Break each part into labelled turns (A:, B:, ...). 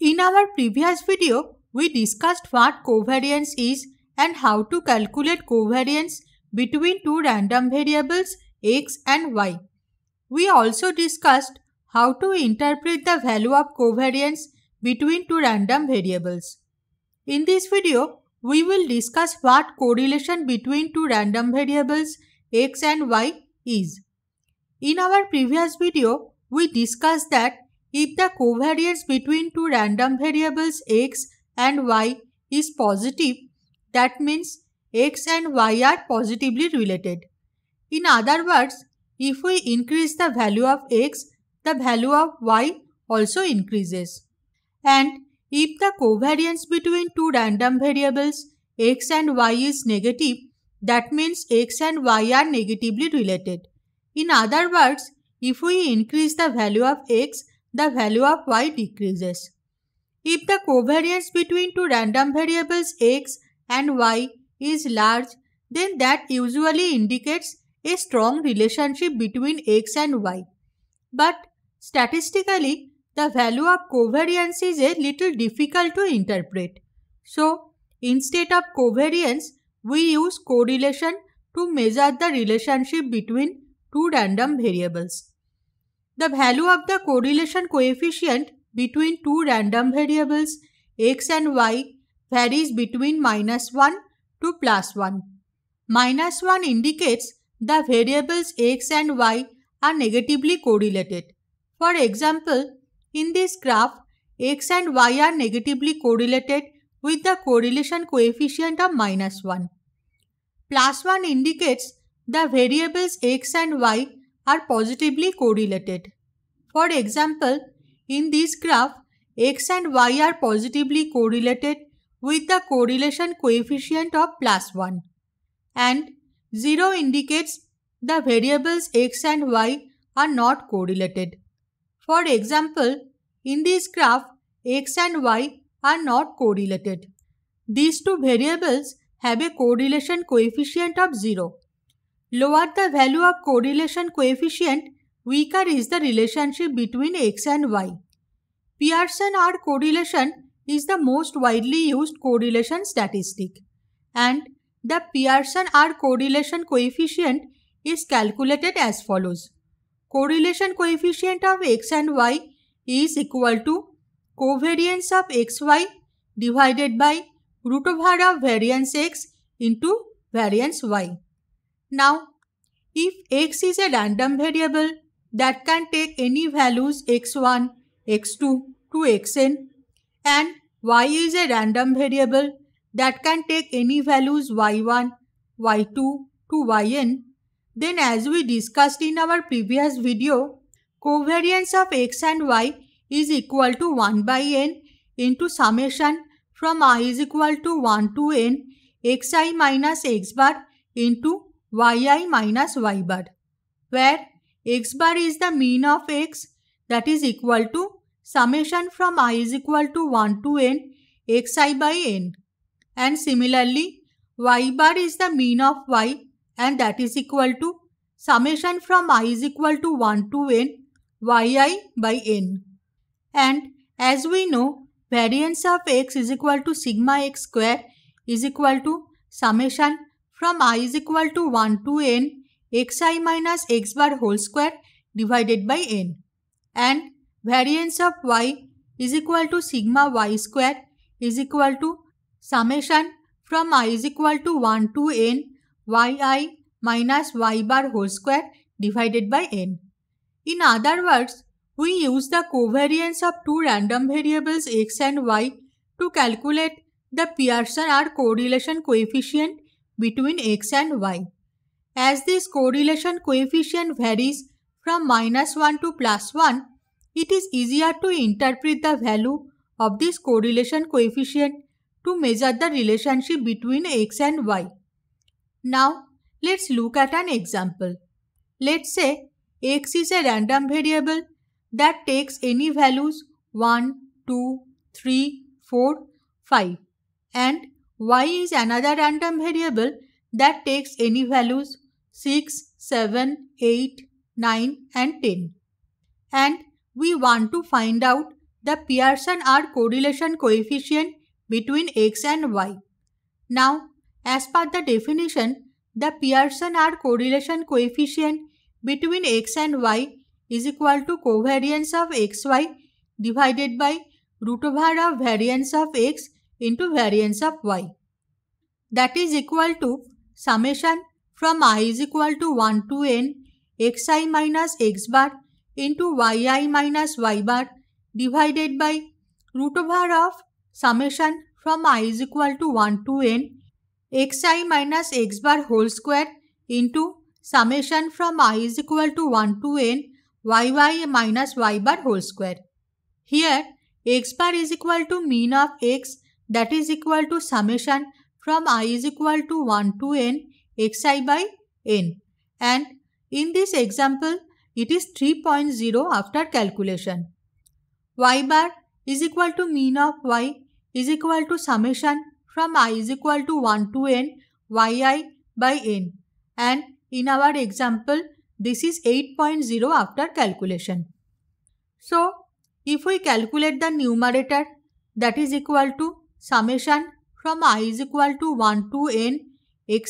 A: In our previous video, we discussed what covariance is and how to calculate covariance between two random variables x and y. We also discussed how to interpret the value of covariance between two random variables. In this video, we will discuss what correlation between two random variables x and y is. In our previous video, we discussed that if the covariance between two random variables x and y is positive, that means x and y are positively related. In other words, if we increase the value of x, the value of y also increases. And if the covariance between two random variables x and y is negative, that means x and y are negatively related. In other words, if we increase the value of x, the value of y decreases. If the covariance between two random variables x and y is large, then that usually indicates a strong relationship between x and y. But statistically, the value of covariance is a little difficult to interpret. So, instead of covariance, we use correlation to measure the relationship between two random variables. The value of the correlation coefficient between two random variables x and y varies between minus 1 to plus 1. Minus 1 indicates the variables x and y are negatively correlated. For example, in this graph, x and y are negatively correlated with the correlation coefficient of minus 1. Plus 1 indicates the variables x and y are positively correlated. For example, in this graph, x and y are positively correlated with the correlation coefficient of plus 1 and 0 indicates the variables x and y are not correlated. For example, in this graph, x and y are not correlated. These two variables have a correlation coefficient of 0. Lower the value of correlation coefficient, weaker is the relationship between x and y. Pearson R correlation is the most widely used correlation statistic and the Pearson R correlation coefficient is calculated as follows. Correlation coefficient of x and y is equal to covariance of xy divided by root over of variance x into variance y. Now, if x is a random variable that can take any values x1, x2 to xn and y is a random variable that can take any values y1, y2 to yn, then as we discussed in our previous video, covariance of x and y is equal to 1 by n into summation from i is equal to 1 to n xi minus x bar into yi minus y bar where x bar is the mean of x that is equal to summation from i is equal to 1 to n xi by n and similarly y bar is the mean of y and that is equal to summation from i is equal to 1 to n yi by n. And as we know, variance of x is equal to sigma x square is equal to summation from i is equal to 1 to n xi minus x bar whole square divided by n and variance of y is equal to sigma y square is equal to summation from i is equal to 1 to n yi minus y bar whole square divided by n. In other words, we use the covariance of two random variables x and y to calculate the Pearson r correlation coefficient between x and y. As this correlation coefficient varies from minus 1 to plus 1, it is easier to interpret the value of this correlation coefficient to measure the relationship between x and y. Now, let's look at an example. Let's say x is a random variable that takes any values 1, 2, 3, 4, 5 and y is another random variable that takes any values 6, 7, 8, 9 and 10. And we want to find out the Pearson R correlation coefficient between x and y. Now, as per the definition, the Pearson R correlation coefficient between x and y is equal to covariance of xy divided by root over of variance of x into variance of y. That is equal to summation from i is equal to 1 to n xi minus x bar into yi minus y bar divided by root over of summation from i is equal to 1 to n xi minus x bar whole square into summation from i is equal to 1 to n minus y bar whole square. Here x bar is equal to mean of x that is equal to summation from i is equal to 1 to n xi by n and in this example it is 3.0 after calculation. y bar is equal to mean of y is equal to summation from i is equal to 1 to n yi by n and in our example this is 8.0 after calculation. So if we calculate the numerator that is equal to summation from i is equal to 1 to n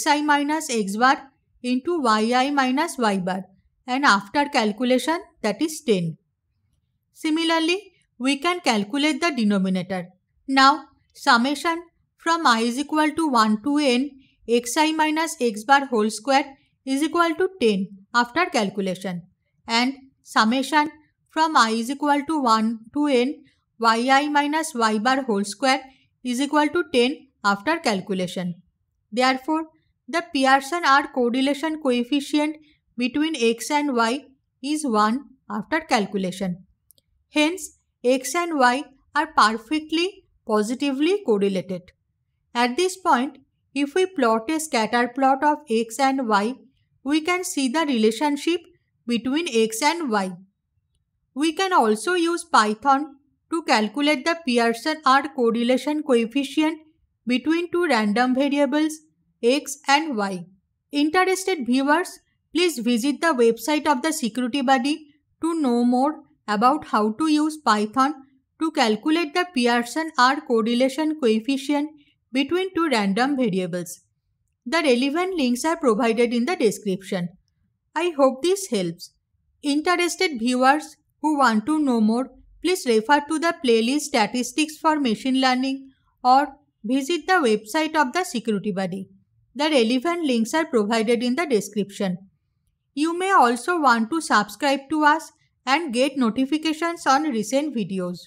A: xi minus x bar into yi minus y bar and after calculation that is 10. Similarly, we can calculate the denominator. Now, summation from i is equal to 1 to n xi minus x bar whole square is equal to 10 after calculation and summation from i is equal to 1 to n yi minus y bar whole square is equal to 10 after calculation. Therefore, the Pearson R correlation coefficient between x and y is 1 after calculation. Hence, x and y are perfectly positively correlated. At this point, if we plot a scatter plot of x and y, we can see the relationship between x and y. We can also use Python to calculate the Pearson R correlation coefficient between two random variables x and y. Interested viewers, please visit the website of the security body to know more about how to use Python to calculate the Pearson R correlation coefficient between two random variables. The relevant links are provided in the description. I hope this helps. Interested viewers who want to know more Please refer to the playlist Statistics for Machine Learning or visit the website of the security body. The relevant links are provided in the description. You may also want to subscribe to us and get notifications on recent videos.